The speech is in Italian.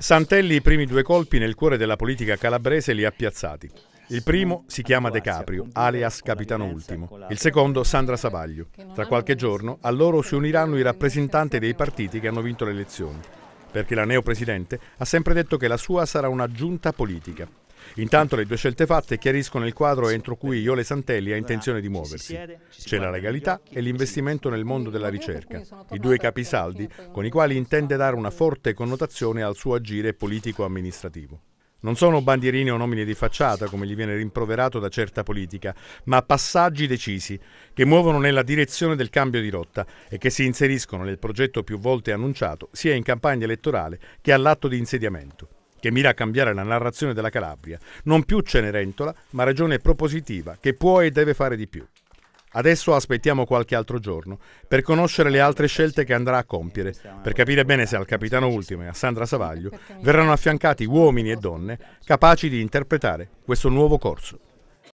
Santelli i primi due colpi nel cuore della politica calabrese li ha piazzati. Il primo si chiama De Caprio, alias Capitano Ultimo. Il secondo Sandra Savaglio. Tra qualche giorno a loro si uniranno i rappresentanti dei partiti che hanno vinto le elezioni. Perché la neopresidente ha sempre detto che la sua sarà una giunta politica. Intanto le due scelte fatte chiariscono il quadro entro cui Iole Santelli ha intenzione di muoversi. C'è la legalità e l'investimento nel mondo della ricerca, i due capisaldi con i quali intende dare una forte connotazione al suo agire politico-amministrativo. Non sono bandierine o nomine di facciata, come gli viene rimproverato da certa politica, ma passaggi decisi che muovono nella direzione del cambio di rotta e che si inseriscono nel progetto più volte annunciato sia in campagna elettorale che all'atto di insediamento che mira a cambiare la narrazione della Calabria, non più Cenerentola, ma regione propositiva che può e deve fare di più. Adesso aspettiamo qualche altro giorno per conoscere le altre scelte che andrà a compiere, per capire bene se al capitano Ultimo e a Sandra Savaglio verranno affiancati uomini e donne capaci di interpretare questo nuovo corso.